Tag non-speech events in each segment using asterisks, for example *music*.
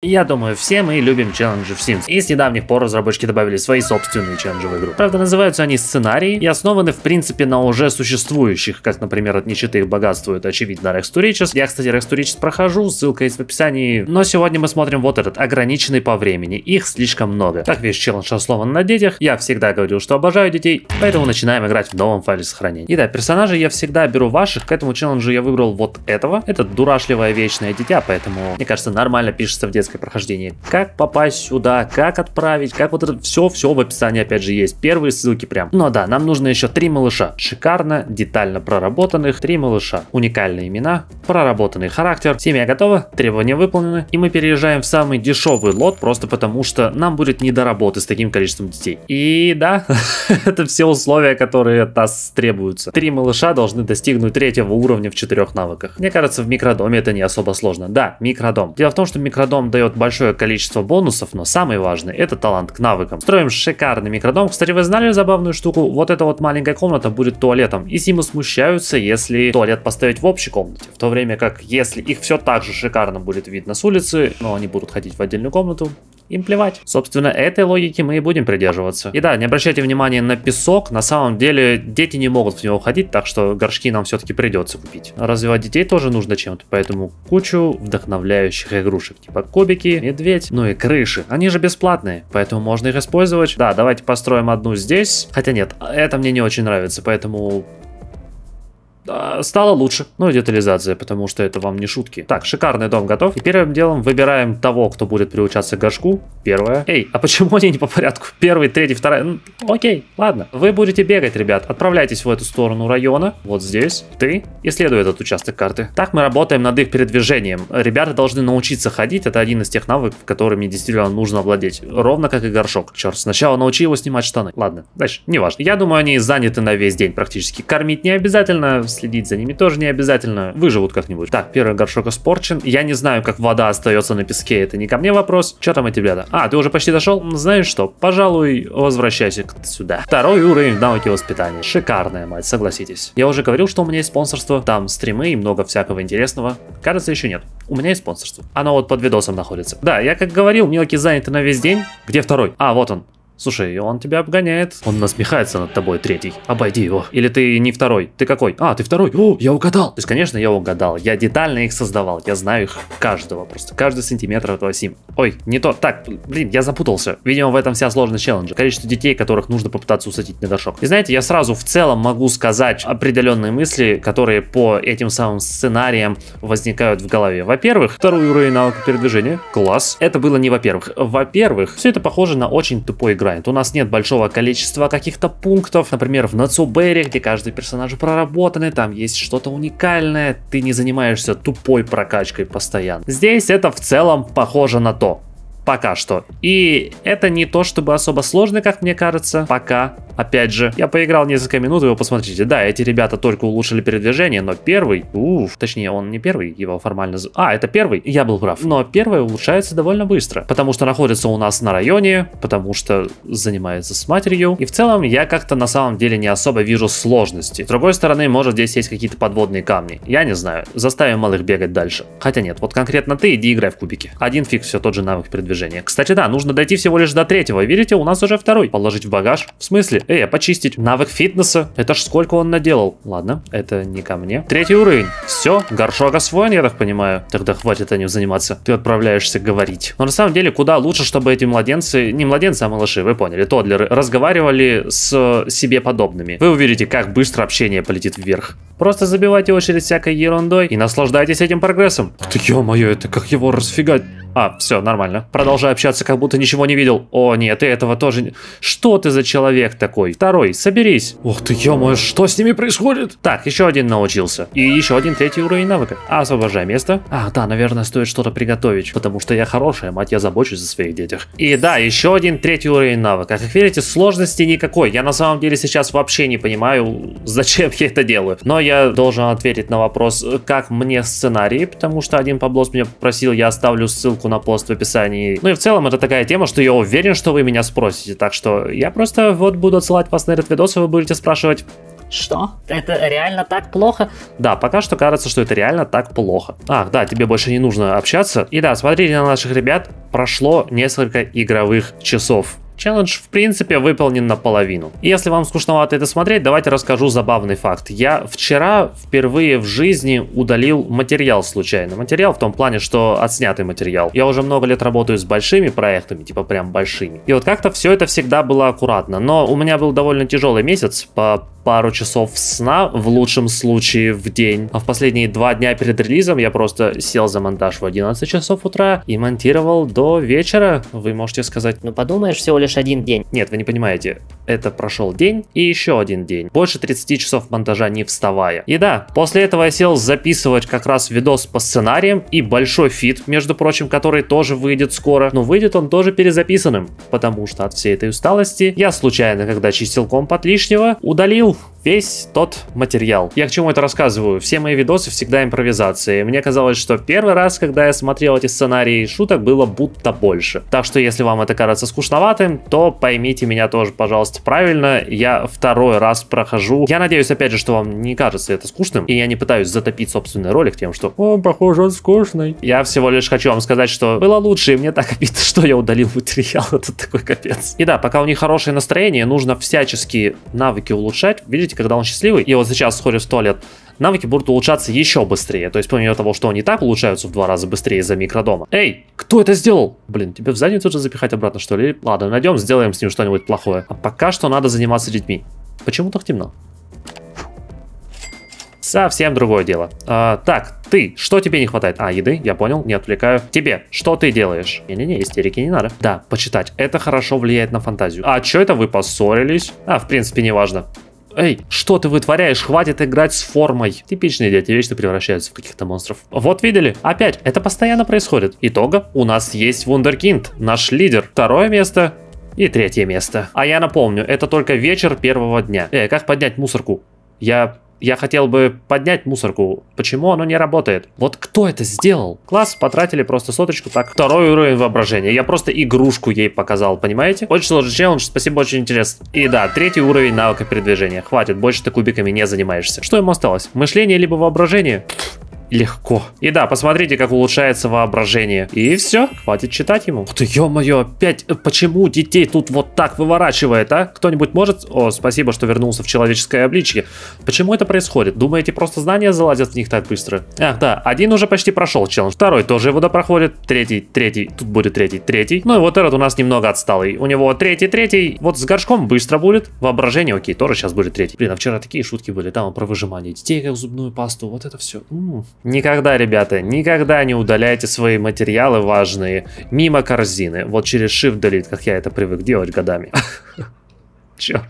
Я думаю, все мы любим челленджи в Sims. И с недавних пор разработчики добавили свои собственные челленджи в игру. Правда, называются они сценарии и основаны, в принципе, на уже существующих, как, например, от нечитых их богатствует, очевидно, Rex Turriches. Я, кстати, Rex Turriches прохожу, ссылка есть в описании. Но сегодня мы смотрим вот этот, ограниченный по времени. Их слишком много. Как весь челлендж основан на детях, я всегда говорил, что обожаю детей, поэтому начинаем играть в новом файле сохранения. И да, персонажей я всегда беру ваших, к этому челленджу я выбрал вот этого. Это дурашливое вечное дитя, поэтому, мне кажется, нормально пишется в детстве советское прохождение. Как попасть сюда, как отправить, как вот это все, все в описании опять же есть. Первые ссылки прям. Но ну а да, нам нужно еще три малыша. Шикарно, детально проработанных, три малыша. Уникальные имена, проработанный характер. Семья готова, требования выполнены. И мы переезжаем в самый дешевый лот, просто потому что нам будет не до работы с таким количеством детей. И да, *laughs* это все условия, которые от нас требуются. Три малыша должны достигнуть третьего уровня в четырех навыках. Мне кажется, в микродоме это не особо сложно. Да, микродом. Дело в том, что микродом дает дает большое количество бонусов, но самый важный это талант к навыкам. Строим шикарный микродом. Кстати, вы знали забавную штуку? Вот эта вот маленькая комната будет туалетом. И Симы смущаются, если туалет поставить в общей комнате. В то время как, если их все так же шикарно будет видно с улицы, но они будут ходить в отдельную комнату, им плевать. Собственно, этой логики мы и будем придерживаться. И да, не обращайте внимания на песок. На самом деле, дети не могут в него ходить, так что горшки нам все-таки придется купить. Развивать детей тоже нужно чем-то, поэтому кучу вдохновляющих игрушек, типа кубики, медведь, ну и крыши. Они же бесплатные, поэтому можно их использовать. Да, давайте построим одну здесь. Хотя нет, это мне не очень нравится, поэтому а, стало лучше. Ну детализация, потому что это вам не шутки. Так, шикарный дом готов. И первым делом выбираем того, кто будет приучаться к горшку. Первое. Эй, а почему они не по порядку? Первый, третий, второй. Ну, окей, ладно. Вы будете бегать, ребят. Отправляйтесь в эту сторону района. Вот здесь. Ты. Исследуй этот участок карты. Так мы работаем над их передвижением. Ребята должны научиться ходить. Это один из тех навыков, которыми действительно нужно владеть. Ровно как и горшок. Черт, сначала научи его снимать штаны. Ладно, дальше. Неважно. Я думаю, они заняты на весь день практически. Кормить не обязательно следить за ними тоже не обязательно. Выживут как-нибудь. Так, первый горшок испорчен. Я не знаю, как вода остается на песке. Это не ко мне вопрос. Че там эти ребята? А, ты уже почти дошел? Ну, знаешь что? Пожалуй, возвращайся сюда. Второй уровень науки воспитания. Шикарная, мать, согласитесь. Я уже говорил, что у меня есть спонсорство. Там стримы и много всякого интересного. Кажется, еще нет. У меня есть спонсорство. Оно вот под видосом находится. Да, я как говорил, мелкий заняты на весь день. Где второй? А, вот он. Слушай, он тебя обгоняет. Он насмехается над тобой, третий. Обойди его. Или ты не второй. Ты какой? А, ты второй. О, я угадал. То есть, конечно, я угадал. Я детально их создавал. Я знаю их каждого. Просто каждый сантиметр этого сим. Ой, не то. Так, блин, я запутался. Видимо, в этом вся сложность челленджа. Количество детей, которых нужно попытаться усадить на горшок. И знаете, я сразу в целом могу сказать определенные мысли, которые по этим самым сценариям возникают в голове. Во-первых, второй уровень навыка передвижения. Класс. Это было не во-первых. Во-первых, все это похоже на очень тупой игра гринд. У нас нет большого количества каких-то пунктов, например, в Нацубере, где каждый персонаж проработанный, там есть что-то уникальное, ты не занимаешься тупой прокачкой постоянно. Здесь это в целом похоже на то. Пока что. И это не то чтобы особо сложно, как мне кажется. Пока Опять же, я поиграл несколько минут, и вы посмотрите, да, эти ребята только улучшили передвижение, но первый, уф, точнее он не первый, его формально... А, это первый, я был прав. Но первый улучшается довольно быстро, потому что находится у нас на районе, потому что занимается с матерью, и в целом я как-то на самом деле не особо вижу сложности. С другой стороны, может здесь есть какие-то подводные камни, я не знаю, заставим малых бегать дальше. Хотя нет, вот конкретно ты иди играй в кубики. Один фиг, все тот же навык передвижения. Кстати, да, нужно дойти всего лишь до третьего, видите, у нас уже второй. Положить в багаж? В смысле? Эй, почистить. Навык фитнеса. Это ж сколько он наделал. Ладно, это не ко мне. Третий уровень. Все, горшок освоен, я так понимаю. Тогда хватит о нем заниматься. Ты отправляешься говорить. Но на самом деле, куда лучше, чтобы эти младенцы, не младенцы, а малыши, вы поняли, тодлеры, разговаривали с э, себе подобными. Вы увидите, как быстро общение полетит вверх. Просто забивайте очередь всякой ерундой и наслаждайтесь этим прогрессом. Да ё-моё, это как его расфигать? А, все, нормально. Продолжаю общаться, как будто ничего не видел. О, нет, и этого тоже не... Что ты за человек такой? Второй, соберись. Ух ты, ё что с ними происходит? Так, еще один научился. И еще один третий уровень навыка. Освобождай место. А, да, наверное, стоит что-то приготовить, потому что я хорошая, мать, я забочусь за своих детях. И да, еще один третий уровень навыка. Как видите, сложности никакой. Я на самом деле сейчас вообще не понимаю, зачем я это делаю. Но я должен ответить на вопрос, как мне сценарий, потому что один поблос меня попросил, я оставлю ссылку ссылку на пост в описании. Ну и в целом это такая тема, что я уверен, что вы меня спросите. Так что я просто вот буду отсылать вас на этот видос, и вы будете спрашивать, что? Это реально так плохо? Да, пока что кажется, что это реально так плохо. Ах, да, тебе больше не нужно общаться. И да, смотрите на наших ребят, прошло несколько игровых часов. Челлендж, в принципе, выполнен наполовину. И если вам скучновато это смотреть, давайте расскажу забавный факт. Я вчера впервые в жизни удалил материал случайно. Материал в том плане, что отснятый материал. Я уже много лет работаю с большими проектами, типа прям большими. И вот как-то все это всегда было аккуратно. Но у меня был довольно тяжелый месяц по пару часов сна, в лучшем случае в день. А в последние два дня перед релизом я просто сел за монтаж в 11 часов утра и монтировал до вечера. Вы можете сказать, ну подумаешь, всего лишь лишь один день. Нет, вы не понимаете, это прошел день и еще один день. Больше 30 часов монтажа не вставая. И да, после этого я сел записывать как раз видос по сценариям и большой фит, между прочим, который тоже выйдет скоро. Но выйдет он тоже перезаписанным, потому что от всей этой усталости я случайно, когда чистил комп от лишнего, удалил весь тот материал. Я к чему это рассказываю? Все мои видосы всегда импровизации. Мне казалось, что первый раз, когда я смотрел эти сценарии, шуток было будто больше. Так что если вам это кажется скучноватым, то поймите меня тоже, пожалуйста, правильно. Я второй раз прохожу. Я надеюсь, опять же, что вам не кажется это скучным, и я не пытаюсь затопить собственный ролик тем, что «О, похоже, он скучный». Я всего лишь хочу вам сказать, что было лучше, и мне так обидно, что я удалил материал. *laughs* Это такой капец. И да, пока у них хорошее настроение, нужно всячески навыки улучшать. Видите, когда он счастливый, и вот сейчас сходит в туалет, навыки будут улучшаться еще быстрее. То есть, помимо того, что они и так улучшаются в два раза быстрее из за микродома. Эй, кто это сделал? Блин, тебе в задницу же запихать обратно, что ли? Ладно, найдем, сделаем с ним что-нибудь плохое. А пока что надо заниматься детьми. Почему так темно? Совсем другое дело. А, так, ты, что тебе не хватает? А, еды, я понял, не отвлекаю. Тебе, что ты делаешь? Не-не-не, истерики не надо. Да, почитать, это хорошо влияет на фантазию. А, чё это вы поссорились? А, в принципе, неважно. Эй, что ты вытворяешь? Хватит играть с формой. Типичные дети вечно превращаются в каких-то монстров. Вот видели? Опять, это постоянно происходит. Итога, у нас есть Вундеркинд, наш лидер. Второе место и третье место. А я напомню, это только вечер первого дня. Эй, как поднять мусорку? Я я хотел бы поднять мусорку. Почему оно не работает? Вот кто это сделал? Класс, потратили просто соточку. Так, второй уровень воображения. Я просто игрушку ей показал, понимаете? Очень сложный челлендж, спасибо, очень интересно. И да, третий уровень навыка передвижения. Хватит, больше ты кубиками не занимаешься. Что ему осталось? Мышление либо воображение? легко. И да, посмотрите, как улучшается воображение. И все, хватит читать ему. Ух ты, ё-моё, опять, э, почему детей тут вот так выворачивает, а? Кто-нибудь может? О, спасибо, что вернулся в человеческое обличье. Почему это происходит? Думаете, просто знания залазят в них так быстро? Ах, да, один уже почти прошел челлендж, второй тоже его допроходит, третий, третий, тут будет третий, третий. Ну и вот этот у нас немного отсталый. У него третий, третий, вот с горшком быстро будет. Воображение, окей, тоже сейчас будет третий. Блин, а вчера такие шутки были, там, про выжимание детей, как зубную пасту, вот это все. М Никогда, ребята, никогда не удаляйте свои материалы важные мимо корзины. Вот через Shift Delete, как я это привык делать годами. *laughs* Черт.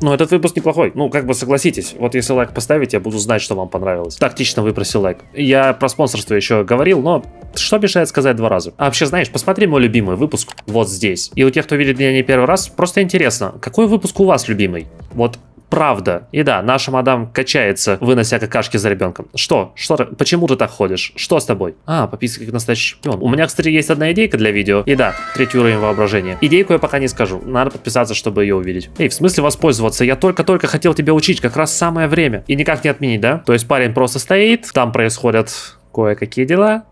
Ну, этот выпуск неплохой. Ну, как бы согласитесь. Вот если лайк поставить, я буду знать, что вам понравилось. Тактично выпросил лайк. Я про спонсорство еще говорил, но что мешает сказать два раза? А вообще, знаешь, посмотри мой любимый выпуск вот здесь. И у тех, кто видит меня не первый раз, просто интересно, какой выпуск у вас любимый? Вот правда. И да, наша мадам качается, вынося какашки за ребенком. Что? Что? Почему ты так ходишь? Что с тобой? А, пописка как настоящий шпион. У меня, кстати, есть одна идейка для видео. И да, третий уровень воображения. Идейку я пока не скажу. Надо подписаться, чтобы ее увидеть. Эй, в смысле воспользоваться? Я только-только хотел тебя учить, как раз самое время. И никак не отменить, да? То есть парень просто стоит, там происходят кое-какие дела,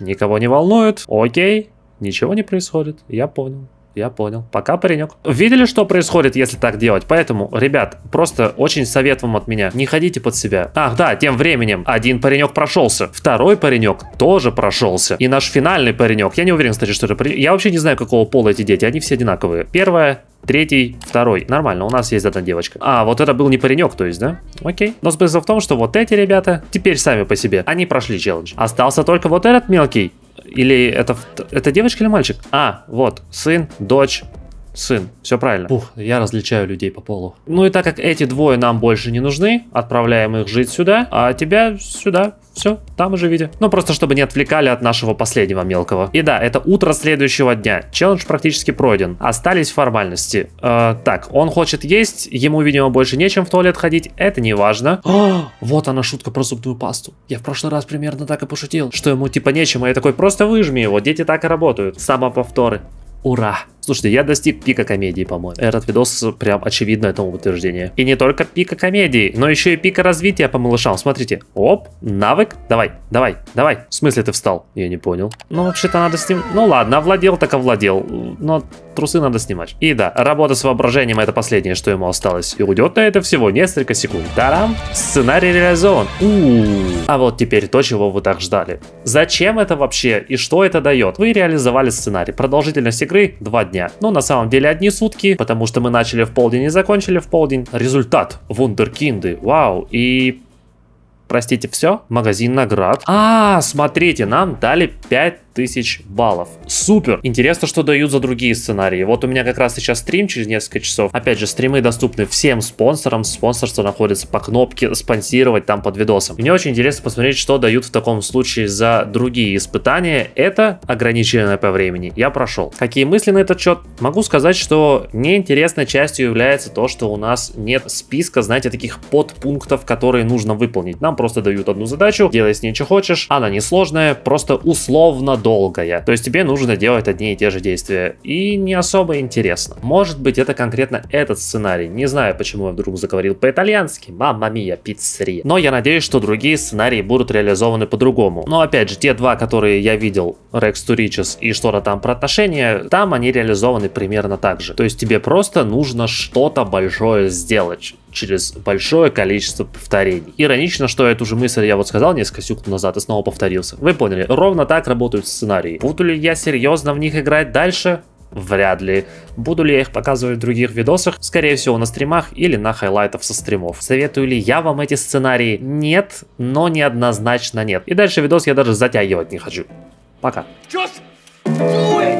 никого не волнует. Окей, ничего не происходит, я понял я понял. Пока, паренек. Видели, что происходит, если так делать? Поэтому, ребят, просто очень совет вам от меня. Не ходите под себя. Ах, да, тем временем один паренек прошелся. Второй паренек тоже прошелся. И наш финальный паренек. Я не уверен, кстати, что это паренек. Я вообще не знаю, какого пола эти дети. Они все одинаковые. Первая, третий, второй. Нормально, у нас есть одна девочка. А, вот это был не паренек, то есть, да? Окей. Но смысл в том, что вот эти ребята теперь сами по себе. Они прошли челлендж. Остался только вот этот мелкий. Или это, это девочка или мальчик? А, вот, сын, дочь, сын. Все правильно. Пух, я различаю людей по полу. Ну и так как эти двое нам больше не нужны, отправляем их жить сюда, а тебя сюда. Все, там и живите. Ну, просто чтобы не отвлекали от нашего последнего мелкого. И да, это утро следующего дня. Челлендж практически пройден. Остались формальности. Э, так, он хочет есть, ему, видимо, больше нечем в туалет ходить. Это не важно. А, вот она шутка про зубную пасту. Я в прошлый раз примерно так и пошутил, что ему типа нечем, а я такой, просто выжми его, дети так и работают. Самоповторы. Ура! Слушайте, я достиг пика комедии, по-моему. Этот видос прям очевидно этому утверждение. И не только пика комедии, но еще и пика развития по малышам. Смотрите, оп, навык, давай, давай, давай. В смысле ты встал? Я не понял. Ну, вообще-то надо с ним... Ну ладно, овладел так овладел. Но трусы надо снимать. И да, работа с воображением это последнее, что ему осталось. И уйдет на это всего несколько секунд. Тарам, сценарий реализован. У -у -у. А вот теперь то, чего вы так ждали. Зачем это вообще и что это дает? Вы реализовали сценарий. Продолжительность игры 2 дня дня. Но на самом деле одни сутки, потому что мы начали в полдень и закончили в полдень. Результат. Вундеркинды. Вау. И Простите, все? Магазин наград. А, смотрите, нам дали 5 тысяч баллов. Супер! Интересно, что дают за другие сценарии. Вот у меня как раз сейчас стрим через несколько часов. Опять же, стримы доступны всем спонсорам. Спонсорство находится по кнопке «Спонсировать» там под видосом. Мне очень интересно посмотреть, что дают в таком случае за другие испытания. Это ограниченное по времени. Я прошел. Какие мысли на этот счет? Могу сказать, что неинтересной частью является то, что у нас нет списка, знаете, таких подпунктов, которые нужно выполнить. Нам просто дают одну задачу, делай с ней что хочешь, она несложная, просто условно долгая. То есть тебе нужно делать одни и те же действия. И не особо интересно. Может быть это конкретно этот сценарий. Не знаю, почему я вдруг заговорил по-итальянски. Мамма мия, пиццери. Но я надеюсь, что другие сценарии будут реализованы по-другому. Но опять же, те два, которые я видел, Рекс Туричес и что-то там про отношения, там они реализованы примерно так же. То есть тебе просто нужно что-то большое сделать через большое количество повторений. Иронично, что эту же мысль я вот сказал несколько секунд назад и снова повторился. Вы поняли, ровно так работают сценарий. Буду ли я серьезно в них играть дальше? Вряд ли. Буду ли я их показывать в других видосах? Скорее всего на стримах или на хайлайтах со стримов. Советую ли я вам эти сценарии? Нет, но неоднозначно нет. И дальше видос я даже затягивать не хочу. Пока. Just